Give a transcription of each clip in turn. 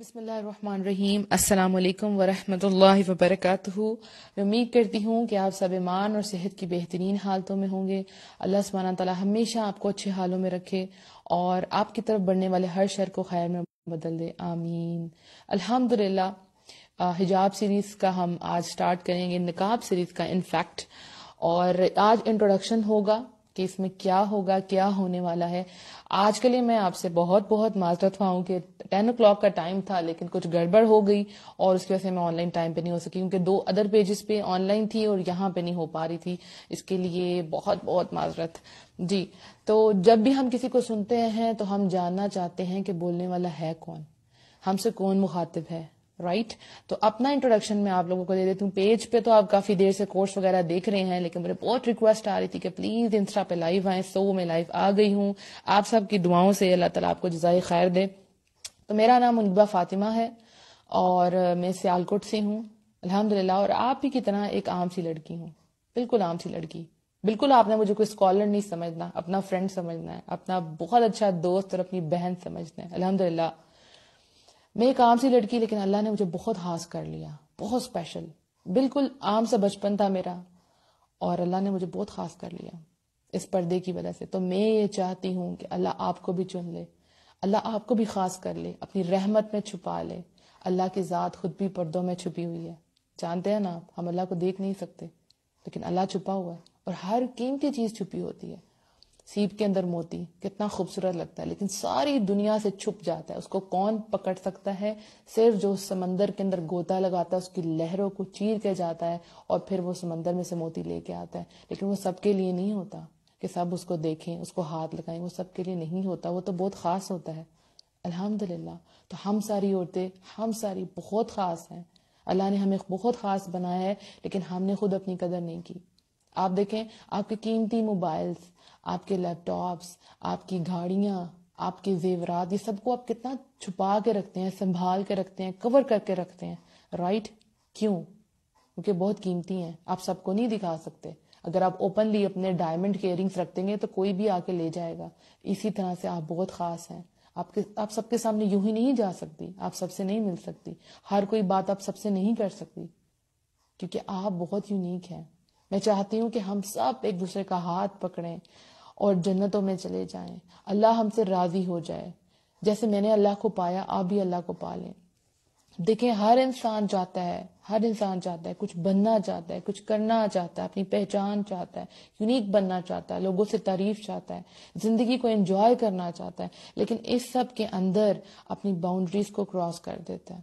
بسم اللہ الرحمن الرحیم السلام علیکم ورحمۃ اللہ وبرکاتہ میں امید کرتی ہوں کہ آپ سب ایمان اور صحت کی بہترین حالتوں میں ہوں گے اللہ سمانہ تعالیٰ ہمیشہ آپ کو اچھے حالوں میں رکھے اور آپ کی طرف بڑھنے والے ہر شر کو خیر میں بدل دے آمین الحمد حجاب سیریز کا ہم آج سٹارٹ کریں گے نقاب سیریز کا انفیکٹ اور آج انٹروڈکشن ہوگا کہ اس میں کیا ہوگا کیا ہونے والا ہے آج کے لیے میں آپ سے بہت بہت معذرت ہوا ہوں کہ ٹین او کلاک کا ٹائم تھا لیکن کچھ گڑبڑ ہو گئی اور اس کی وجہ سے میں آن لائن ٹائم پہ نہیں ہو سکی کیونکہ دو ادر پیجز پہ آن لائن تھی اور یہاں پہ نہیں ہو پا رہی تھی اس کے لیے بہت بہت معذرت جی تو جب بھی ہم کسی کو سنتے ہیں تو ہم جاننا چاہتے ہیں کہ بولنے والا ہے کون ہم سے کون مخاطب ہے رائٹ تو اپنا انٹروڈکشن میں آپ لوگوں کو دے دیتی ہوں پیج پہ تو آپ کافی دیر سے کورس وغیرہ دیکھ رہے ہیں لیکن مجھے بہت ریکویسٹ آ رہی تھی کہ پلیز انسٹا پہ لائیو آئیں سو میں لائیو آ گئی ہوں آپ سب کی دعاؤں سے اللہ تعالیٰ آپ کو جزائے خیر دے تو میرا نام منتبہ فاطمہ ہے اور میں سیالکوٹ سے ہوں الحمد اور آپ ہی کی طرح ایک عام سی لڑکی ہوں بالکل عام سی لڑکی بالکل آپ نے مجھے کوئی اسکالر نہیں سمجھنا اپنا فرینڈ سمجھنا ہے اپنا بہت اچھا دوست اور اپنی بہن سمجھنا ہے الحمد للہ میں ایک عام سی لڑکی لیکن اللہ نے مجھے بہت خاص کر لیا بہت اسپیشل بالکل عام سا بچپن تھا میرا اور اللہ نے مجھے بہت خاص کر لیا اس پردے کی وجہ سے تو میں یہ چاہتی ہوں کہ اللہ آپ کو بھی چن لے اللہ آپ کو بھی خاص کر لے اپنی رحمت میں چھپا لے اللہ کی ذات خود بھی پردوں میں چھپی ہوئی ہے جانتے ہیں نا آپ ہم اللہ کو دیکھ نہیں سکتے لیکن اللہ چھپا ہوا ہے اور ہر قیمتی چیز چھپی ہوتی ہے سیپ کے اندر موتی کتنا خوبصورت لگتا ہے لیکن ساری دنیا سے چھپ جاتا ہے اس کو کون پکڑ سکتا ہے صرف جو سمندر کے اندر گوتا لگاتا ہے اس کی لہروں کو چیر کے جاتا ہے اور پھر وہ سمندر میں سے موتی لے کے آتا ہے لیکن وہ سب کے لیے نہیں ہوتا کہ سب اس کو دیکھیں اس کو ہاتھ لگائیں وہ سب کے لیے نہیں ہوتا وہ تو بہت خاص ہوتا ہے الحمد تو ہم ساری عورتیں ہم ساری بہت خاص ہیں اللہ نے ہمیں بہت خاص بنایا ہے لیکن ہم نے خود اپنی قدر نہیں کی آپ دیکھیں آپ کے قیمتی موبائلز آپ کے لیپ ٹاپس آپ کی گاڑیاں آپ کے زیورات یہ سب کو آپ کتنا چھپا کے رکھتے ہیں سنبھال کے رکھتے ہیں کور کر کے رکھتے ہیں رائٹ کیوں کیونکہ بہت قیمتی ہیں آپ سب کو نہیں دکھا سکتے اگر آپ اوپنلی اپنے ڈائمنڈ کے ایئرنگس رکھتے گے تو کوئی بھی آ کے لے جائے گا اسی طرح سے آپ بہت خاص ہیں آپ کے آپ سب کے سامنے یوں ہی نہیں جا سکتی آپ سب سے نہیں مل سکتی ہر کوئی بات آپ سب سے نہیں کر سکتی کیونکہ آپ بہت یونیک ہیں میں چاہتی ہوں کہ ہم سب ایک دوسرے کا ہاتھ پکڑیں اور جنتوں میں چلے جائیں اللہ ہم سے راضی ہو جائے جیسے میں نے اللہ کو پایا آپ بھی اللہ کو پا لیں دیکھیں ہر انسان چاہتا ہے ہر انسان چاہتا ہے کچھ بننا چاہتا ہے کچھ کرنا چاہتا ہے اپنی پہچان چاہتا ہے یونیک بننا چاہتا ہے لوگوں سے تعریف چاہتا ہے زندگی کو انجوائے کرنا چاہتا ہے لیکن اس سب کے اندر اپنی باؤنڈریز کو کراس کر دیتا ہے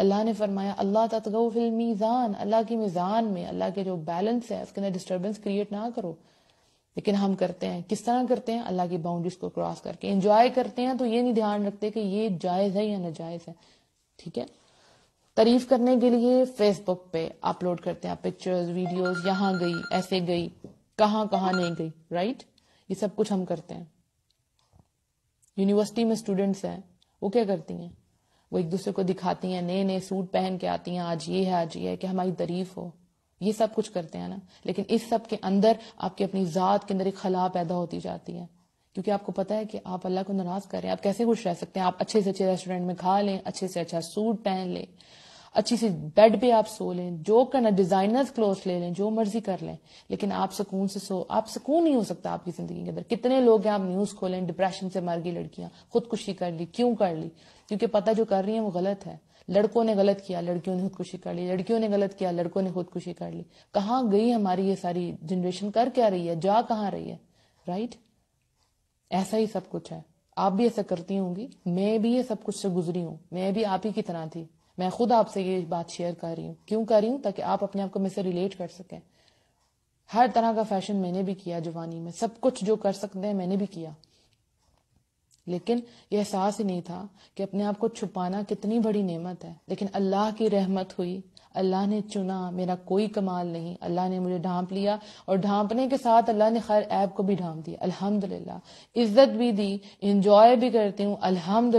اللہ نے فرمایا اللہ تتغو فی المیزان اللہ کی میزان میں اللہ کے جو بیلنس ہے اس کے اندر ڈسٹربنس کریٹ نہ کرو لیکن ہم کرتے ہیں کس طرح کرتے ہیں اللہ کی باؤنڈریز کو کراس کر کے انجوائے کرتے ہیں تو یہ نہیں دھیان رکھتے کہ یہ جائز ہے یا ناجائز ہے ٹھیک ہے تعریف کرنے کے لیے فیس بک پہ اپلوڈ کرتے ہیں پکچرز ویڈیوز یہاں گئی ایسے گئی کہاں کہاں نہیں گئی رائٹ یہ سب کچھ ہم کرتے ہیں یونیورسٹی میں اسٹوڈینٹس ہیں وہ کیا کرتی ہیں وہ ایک دوسرے کو دکھاتی ہیں نئے نئے سوٹ پہن کے آتی ہیں آج یہ ہے آج یہ ہے کہ ہماری تعریف ہو یہ سب کچھ کرتے ہیں نا لیکن اس سب کے اندر آپ کی اپنی ذات کے اندر ایک خلا پیدا ہوتی جاتی ہے کیونکہ آپ کو پتا ہے کہ آپ اللہ کو ناراض کر رہے ہیں آپ کیسے خوش رہ سکتے ہیں آپ اچھے سے اچھے ریسٹورینٹ میں کھا لیں اچھے سے اچھا سوٹ پہن لیں اچھی سی بیڈ پہ آپ سو لیں جو کرنا ڈیزائنر کلوتھ لے لیں جو مرضی کر لیں لیکن آپ سکون سے سو آپ سکون نہیں ہو سکتا آپ کی زندگی کے اندر کتنے لوگ ہیں آپ نیوز کھولیں ڈپریشن سے مر گئی لڑکیاں خودکشی کر لی کیوں کر لی کیونکہ پتہ جو کر رہی ہیں وہ غلط ہے لڑکوں نے غلط کیا لڑکیوں نے خودکشی کر لی لڑکیوں نے غلط کیا لڑکوں نے خودکشی کر لی کہاں گئی ہماری یہ ساری جنریشن کر کیا رہی ہے جا کہاں رہی ہے رائٹ right? ایسا ہی سب کچھ ہے آپ بھی ایسا کرتی ہوں گی میں بھی یہ سب کچھ سے گزری ہوں میں بھی آپ ہی کی طرح تھی میں خود آپ سے یہ بات شیئر کر رہی ہوں کیوں کر رہی ہوں تاکہ آپ اپنے آپ کو میں سے ریلیٹ کر سکیں ہر طرح کا فیشن میں نے بھی کیا جوانی میں سب کچھ جو کر سکتے ہیں میں نے بھی کیا لیکن یہ احساس ہی نہیں تھا کہ اپنے آپ کو چھپانا کتنی بڑی نعمت ہے لیکن اللہ کی رحمت ہوئی اللہ نے چنا میرا کوئی کمال نہیں اللہ نے مجھے ڈھانپ لیا اور ڈھانپنے کے ساتھ اللہ نے خیر ایپ کو بھی ڈھانپ دیا الحمد عزت بھی دی انجوائے بھی کرتی ہوں الحمد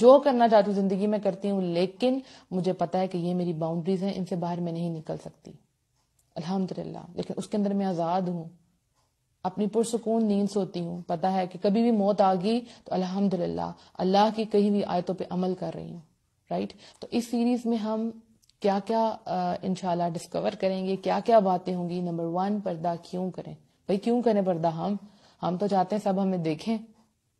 جو کرنا چاہتی ہوں زندگی میں کرتی ہوں لیکن مجھے پتا ہے کہ یہ میری باؤنڈریز ہیں ان سے باہر میں نہیں نکل سکتی الحمد لیکن اس کے اندر میں آزاد ہوں اپنی پرسکون نیند سوتی ہوں پتا ہے کہ کبھی بھی موت آ گئی تو الحمد اللہ کی کہیں بھی آیتوں پہ عمل کر رہی ہوں رائٹ تو اس سیریز میں ہم کیا آ, انشاءاللہ ڈسکور کریں گے کیا کیا باتیں ہوں گی نمبر ون پردہ کیوں کریں بھائی کیوں کریں پردہ ہم ہم تو چاہتے ہیں سب ہمیں دیکھیں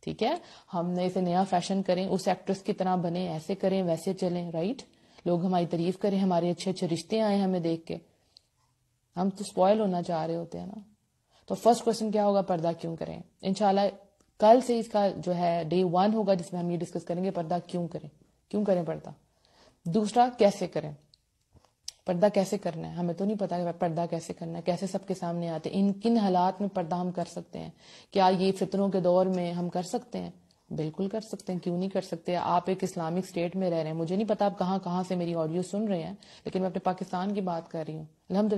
ٹھیک ہے ہم اسے نیا فیشن کریں اس ایکٹریس کی طرح بنے ایسے کریں ویسے چلیں رائٹ لوگ ہماری تعریف کریں ہمارے اچھے اچھے رشتے آئے ہمیں دیکھ کے ہم تو اسپوائل ہونا چاہ رہے ہوتے ہیں نا تو فرسٹ کوشچن کیا ہوگا پردہ کیوں کریں ان کل سے اس کا جو ہے ڈے ون ہوگا جس میں ہم یہ ڈسکس کریں گے پردہ کیوں کریں کیوں کریں پردہ دوسرا کیسے کریں پردہ کیسے کرنا ہے ہمیں تو نہیں پتا کہ پردہ کیسے کرنا ہے کیسے سب کے سامنے آتے ان کن حالات میں پردہ ہم کر سکتے ہیں کیا یہ فطروں کے دور میں ہم کر سکتے ہیں بالکل کر سکتے ہیں کیوں نہیں کر سکتے آپ ایک اسلامک اسٹیٹ میں رہ رہے ہیں مجھے نہیں پتا آپ کہاں کہاں سے میری آڈیو سن رہے ہیں لیکن میں اپنے پاکستان کی بات کر رہی ہوں الحمد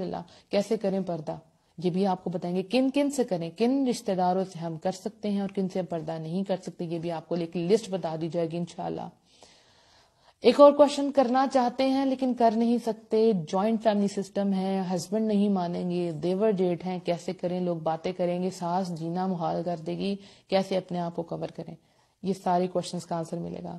کیسے کریں پردہ یہ بھی آپ کو بتائیں گے کن کن سے کریں کن رشتہ داروں سے ہم کر سکتے ہیں اور کن سے ہم پردہ نہیں کر سکتے یہ بھی آپ کو ایک لسٹ بتا دی جائے گی انشاءاللہ ایک اور کوشچن کرنا چاہتے ہیں لیکن کر نہیں سکتے جوائنٹ فیملی سسٹم ہے ہسبینڈ نہیں مانیں گے دیور جیٹ ہیں کیسے کریں لوگ باتیں کریں گے ساس جینا محال کر دے گی کیسے اپنے آپ کو کور کریں یہ سارے کوشچنس کا آنسر ملے گا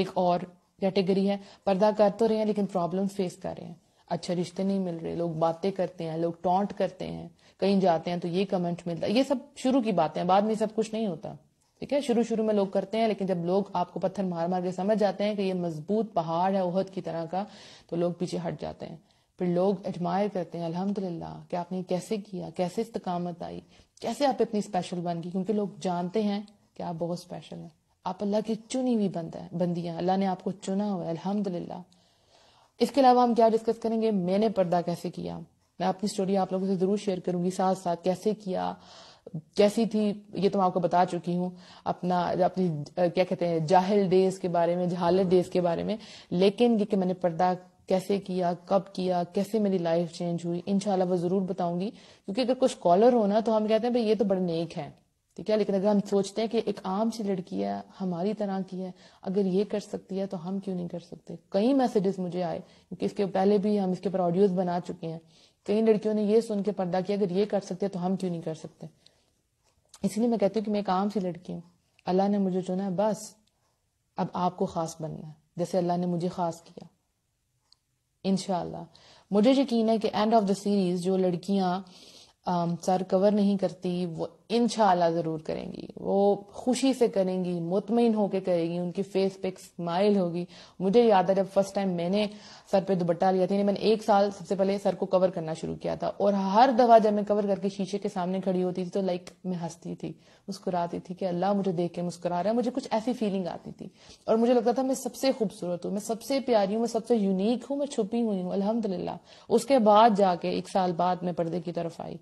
ایک اور کیٹیگری ہے پردہ کر تو رہے ہیں لیکن پرابلم فیس کر رہے ہیں اچھا رشتے نہیں مل رہے لوگ باتیں کرتے ہیں لوگ ٹانٹ کرتے ہیں کہیں جاتے ہیں تو یہ کمنٹ ملتا ہے یہ سب شروع کی باتیں ہیں بعد میں سب کچھ نہیں ہوتا ٹھیک ہے شروع شروع میں لوگ کرتے ہیں لیکن جب لوگ آپ کو پتھر مار مار کے سمجھ جاتے ہیں کہ یہ مضبوط پہاڑ ہے عہد کی طرح کا تو لوگ پیچھے ہٹ جاتے ہیں پھر لوگ ایڈمائر کرتے ہیں الحمد للہ کہ آپ نے کیسے کیا کیسے استقامت آئی کیسے آپ اتنی اسپیشل بن گئی کیونکہ لوگ جانتے ہیں کہ آپ بہت اسپیشل ہیں آپ اللہ کی چنی ہوئی بند ہے بندیاں اللہ نے آپ کو چنا ہوا ہے الحمد للہ اس کے علاوہ ہم کیا ڈسکس کریں گے میں نے پردہ کیسے کیا میں اپنی اسٹوری آپ لوگوں سے ضرور شیئر کروں گی ساتھ ساتھ کیسے کیا کیسی تھی یہ تو میں آپ کو بتا چکی ہوں اپنا اپنی کیا کہتے ہیں جاہل ڈیز کے بارے میں جہالت ڈیز کے بارے میں لیکن یہ کہ میں نے پردہ کیسے کیا کب کیا کیسے میری لائف چینج ہوئی انشاءاللہ وہ ضرور بتاؤں گی کیونکہ اگر کچھ کالر ہونا تو ہم کہتے ہیں بھائی یہ تو بڑے نیک ہے ٹھیک ہے لیکن اگر ہم سوچتے ہیں کہ ایک عام سی لڑکی ہے ہماری طرح کی ہے اگر یہ کر سکتی ہے تو ہم کیوں نہیں کر سکتے کئی میسیجز مجھے آئے کیونکہ اس کے پہلے بھی ہم اس کے اوپر آڈیوز بنا چکے ہیں کئی لڑکیوں نے یہ سن کے پردہ کیا اگر یہ کر سکتے ہیں تو ہم کیوں نہیں کر سکتے اس لیے میں کہتی ہوں کہ میں ایک عام سی لڑکی ہوں اللہ نے مجھے چنا ہے بس اب آپ کو خاص بننا ہے جیسے اللہ نے مجھے خاص کیا انشاءاللہ مجھے یقین ہے کہ اینڈ آف دا سیریز جو لڑکیاں سر کور نہیں کرتی وہ انشاءاللہ ضرور کریں گی وہ خوشی سے کریں گی مطمئن ہو کے کریں گی ان کی فیس پہ ایک سمائل ہوگی مجھے یاد ہے جب فرسٹ ٹائم میں نے سر پہ دوپٹہ لیا تھا یعنی میں نے ایک سال سب سے پہلے سر کو کور کرنا شروع کیا تھا اور ہر دفعہ جب میں کور کر کے شیشے کے سامنے کھڑی ہوتی تھی تو لائک میں ہنستی تھی مسکراتی تھی کہ اللہ مجھے دیکھ کے مسکرا رہا ہے مجھے کچھ ایسی فیلنگ آتی تھی اور مجھے لگتا تھا میں سب سے خوبصورت ہوں میں سب سے پیاری ہوں میں سب سے یونیک ہوں میں چھپی ہوئی ہوں الحمد اس کے بعد جا کے ایک سال بعد میں پردے کی طرف آئی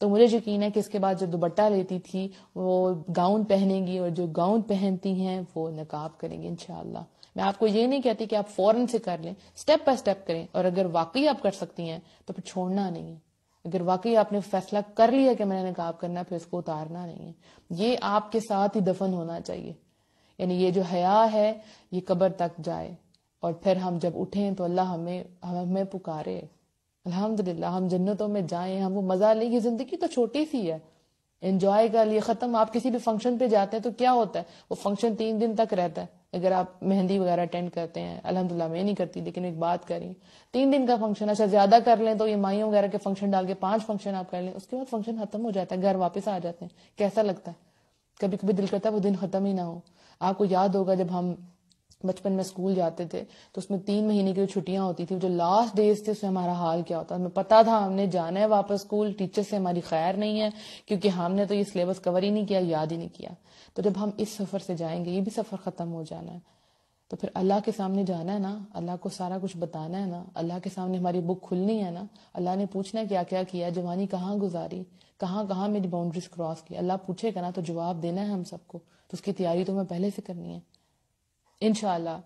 تو مجھے یقین ہے کہ اس کے بعد جو دوپٹہ لیتی تھی وہ گاؤن پہنیں گی اور جو گاؤن پہنتی ہیں وہ نقاب کریں گی انشاءاللہ میں آپ کو یہ نہیں کہتی کہ آپ فوراً سے کر لیں اسٹیپ بائی اسٹیپ کریں اور اگر واقعی آپ کر سکتی ہیں تو پھر چھوڑنا نہیں ہے اگر واقعی آپ نے فیصلہ کر لیا کہ میں نے نقاب کرنا پھر اس کو اتارنا نہیں ہے یہ آپ کے ساتھ ہی دفن ہونا چاہیے یعنی یہ جو حیا ہے یہ قبر تک جائے اور پھر ہم جب اٹھیں تو اللہ ہمیں ہمیں پکارے الحمدللہ ہم جنتوں میں جائیں ہم وہ مزہ لیں گے تو چھوٹی سی ہے انجوائے لیے ختم آپ کسی بھی فنکشن پہ جاتے ہیں تو کیا ہوتا ہے وہ فنکشن تین دن تک رہتا ہے اگر آپ مہندی وغیرہ اٹینڈ کرتے ہیں الحمدللہ میں نہیں کرتی لیکن ایک بات کریں تین دن کا فنکشن اچھا زیادہ کر لیں تو یہ مائیوں وغیرہ کے فنکشن ڈال کے پانچ فنکشن آپ کر لیں اس کے بعد فنکشن ختم ہو جاتا ہے گھر واپس آ جاتے ہیں کیسا لگتا ہے کبھی کبھی دل کرتا ہے وہ دن ختم ہی نہ ہو آپ کو یاد ہوگا جب ہم بچپن میں اسکول جاتے تھے تو اس میں تین مہینے کی جو چھٹیاں ہوتی تھی جو لاسٹ ڈیز تھے اس میں ہمارا حال کیا ہوتا ہمیں پتا تھا ہم نے جانا ہے واپس اسکول ٹیچر سے ہماری خیر نہیں ہے کیونکہ ہم نے تو یہ سلیبس کور ہی نہیں کیا یاد ہی نہیں کیا تو جب ہم اس سفر سے جائیں گے یہ بھی سفر ختم ہو جانا ہے تو پھر اللہ کے سامنے جانا ہے نا اللہ کو سارا کچھ بتانا ہے نا اللہ کے سامنے ہماری بک کھلنی ہے نا اللہ نے پوچھنا کیا کیا کیا جوانی کہاں گزاری کہاں کہاں میری باؤنڈریز کراس کی اللہ پوچھے گا نا تو جواب دینا ہے ہم سب کو تو اس کی تیاری تو پہلے سے کرنی ہے انشاءاللہ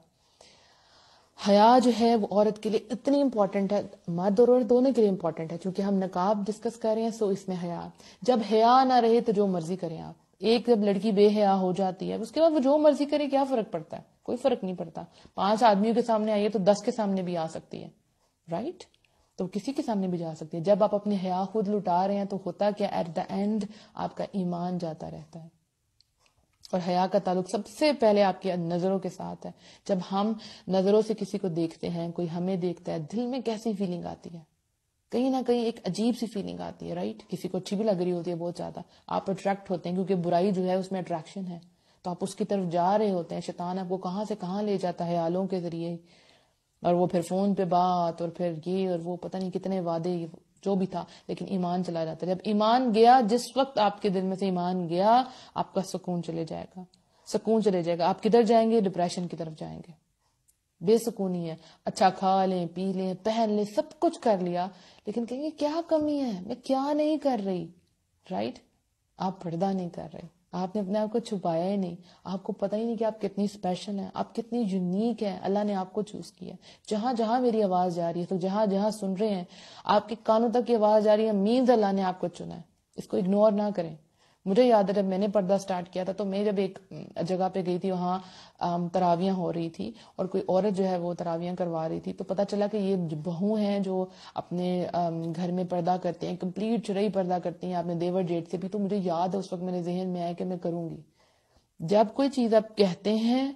حیا جو ہے وہ عورت کے لیے اتنی امپورٹنٹ ہے مرد اور عورت دونوں کے لیے امپورٹنٹ ہے چونکہ ہم نقاب ڈسکس کر رہے ہیں سو اس میں حیا جب حیا نہ رہے تو جو مرضی کریں آپ ایک جب لڑکی بے حیا ہو جاتی ہے اس کے بعد وہ جو مرضی کرے کیا فرق پڑتا ہے کوئی فرق نہیں پڑتا پانچ آدمیوں کے سامنے آئیے تو دس کے سامنے بھی آ سکتی ہے رائٹ تو کسی کے سامنے بھی جا سکتی ہے جب آپ اپنی حیا خود لٹا رہے ہیں تو ہوتا کیا ایٹ دا اینڈ آپ کا ایمان جاتا رہتا ہے اور حیا کا تعلق سب سے پہلے آپ کے نظروں کے ساتھ ہے جب ہم نظروں سے کسی کو دیکھتے ہیں کوئی ہمیں دیکھتا ہے دل میں کیسی فیلنگ آتی ہے کہیں نہ کہیں ایک عجیب سی فیلنگ آتی ہے رائٹ کسی کو اچھی بھی لگ رہی ہوتی ہے بہت زیادہ آپ اٹریکٹ ہوتے ہیں کیونکہ برائی جو ہے اس میں اٹریکشن ہے تو آپ اس کی طرف جا رہے ہوتے ہیں شیطان آپ کو کہاں سے کہاں لے جاتا ہے آلوں کے ذریعے اور وہ پھر فون پہ بات اور پھر یہ اور وہ پتہ نہیں کتنے وعدے جو بھی تھا لیکن ایمان چلا جاتا ہے جب ایمان گیا جس وقت آپ کے دل میں سے ایمان گیا آپ کا سکون چلے جائے گا سکون چلے جائے گا آپ کدھر جائیں گے ڈپریشن کی طرف جائیں گے بے سکونی ہے اچھا کھا لیں پی لیں پہن لیں سب کچھ کر لیا لیکن کہیں گے کیا کمی ہے میں کیا نہیں کر رہی رائٹ آپ پردہ نہیں کر رہے آپ نے اپنے آپ کو چھپایا ہی نہیں آپ کو پتہ ہی نہیں کہ آپ کتنی اسپیشل ہیں آپ کتنی یونیک ہیں اللہ نے آپ کو چوز کیا جہاں جہاں میری آواز جا رہی ہے تو جہاں جہاں سن رہے ہیں آپ کے کانوں تک کی آواز جا رہی ہے مینز اللہ نے آپ کو چنا ہے اس کو اگنور نہ کریں مجھے یاد ہے جب میں نے پردہ اسٹارٹ کیا تھا تو میں جب ایک جگہ پہ گئی تھی وہاں تراویاں ہو رہی تھی اور کوئی عورت جو ہے وہ تراویاں کروا رہی تھی تو پتہ چلا کہ یہ بہو ہیں جو اپنے گھر میں پردہ کرتے ہیں کمپلیٹ چرئی پردہ کرتے ہیں اپنے دیور جیٹ سے بھی تو مجھے یاد ہے اس وقت میرے ذہن میں آیا کہ میں کروں گی جب کوئی چیز آپ کہتے ہیں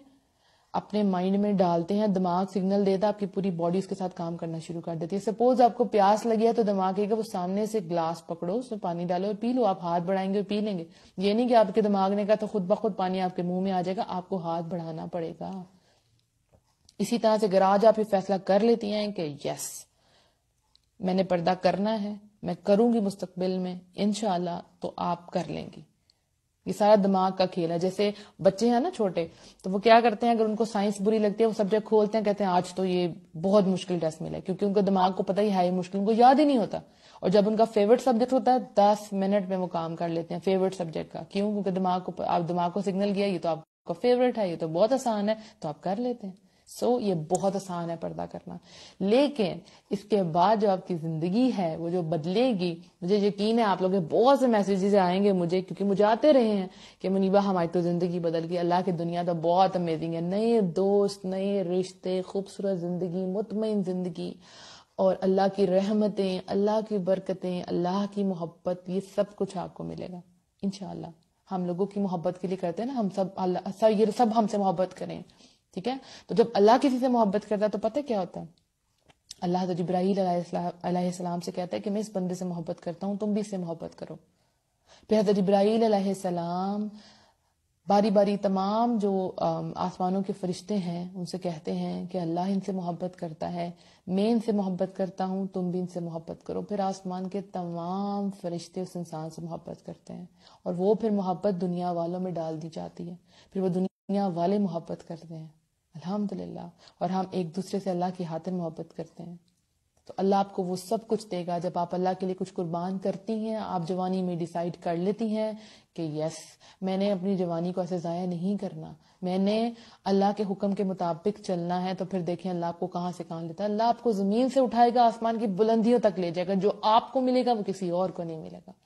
اپنے مائنڈ میں ڈالتے ہیں دماغ سگنل دیتا ہے آپ کی پوری باڈی اس کے ساتھ کام کرنا شروع کر دیتی ہے سپوز آپ کو پیاس لگی ہے تو دماغ کہے گا وہ سامنے سے گلاس پکڑو اس میں پانی ڈالو اور پی لو آپ ہاتھ بڑھائیں گے اور پی لیں گے یہ نہیں کہ آپ کے دماغ نے کہا تو خود بخود پانی آپ کے منہ میں آ جائے گا آپ کو ہاتھ بڑھانا پڑے گا اسی طرح سے گراج آپ یہ فیصلہ کر لیتی ہیں کہ یس میں نے پردہ کرنا ہے میں کروں گی مستقبل میں انشاءاللہ تو آپ کر لیں گی یہ سارا دماغ کا کھیل ہے جیسے بچے ہیں نا چھوٹے تو وہ کیا کرتے ہیں اگر ان کو سائنس بری لگتی ہے وہ سبجیکٹ کھولتے ہیں کہتے ہیں آج تو یہ بہت مشکل ٹیسٹ ملے کیونکہ ان کو دماغ کو پتا ہی ہے مشکل ان کو یاد ہی نہیں ہوتا اور جب ان کا فیورٹ سبجیکٹ ہوتا ہے دس منٹ میں وہ کام کر لیتے ہیں فیورٹ سبجیکٹ کا کیوں کیونکہ دماغ کو آپ دماغ کو سگنل کیا یہ تو آپ کا فیورٹ ہے یہ تو بہت آسان ہے تو آپ کر لیتے ہیں سو یہ بہت آسان ہے پردہ کرنا لیکن اس کے بعد جو آپ کی زندگی ہے وہ جو بدلے گی مجھے یقین ہے آپ لوگ بہت سے میسیجز آئیں گے مجھے کیونکہ مجھے آتے رہے ہیں کہ منیبا ہماری تو زندگی بدل گئی اللہ کی دنیا تو بہت امیزنگ ہے نئے دوست نئے رشتے خوبصورت زندگی مطمئن زندگی اور اللہ کی رحمتیں اللہ کی برکتیں اللہ کی محبت یہ سب کچھ آپ کو ملے گا انشاءاللہ ہم لوگوں کی محبت کے لیے کرتے ہیں نا ہم سب اللہ یہ سب ہم سے محبت کریں ٹھیک ہے تو جب اللہ کسی سے محبت کرتا ہے تو پتہ کیا ہوتا ہے اللہ تو جبرائیل علیہ السلام سے کہتا ہے کہ میں اس بندے سے محبت کرتا ہوں تم بھی اس سے محبت کرو پھر حضرت جبرائیل علیہ السلام باری باری تمام جو آسمانوں کے فرشتے ہیں ان سے کہتے ہیں کہ اللہ ان سے محبت کرتا ہے میں ان سے محبت کرتا ہوں تم بھی ان سے محبت کرو پھر آسمان کے تمام فرشتے اس انسان سے محبت کرتے ہیں اور وہ پھر محبت دنیا والوں میں ڈال دی جاتی ہے پھر وہ دنیا والے محبت کرتے ہیں الحمد اور ہم ایک دوسرے سے اللہ کی ہاتر محبت کرتے ہیں تو اللہ آپ کو وہ سب کچھ دے گا جب آپ اللہ کے لیے کچھ قربان کرتی ہیں آپ جوانی میں ڈیسائیڈ کر لیتی ہیں کہ یس میں نے اپنی جوانی کو ایسے ضائع نہیں کرنا میں نے اللہ کے حکم کے مطابق چلنا ہے تو پھر دیکھیں اللہ آپ کو کہاں سے کہاں لیتا ہے اللہ آپ کو زمین سے اٹھائے گا آسمان کی بلندیوں تک لے جائے گا جو آپ کو ملے گا وہ کسی اور کو نہیں ملے گا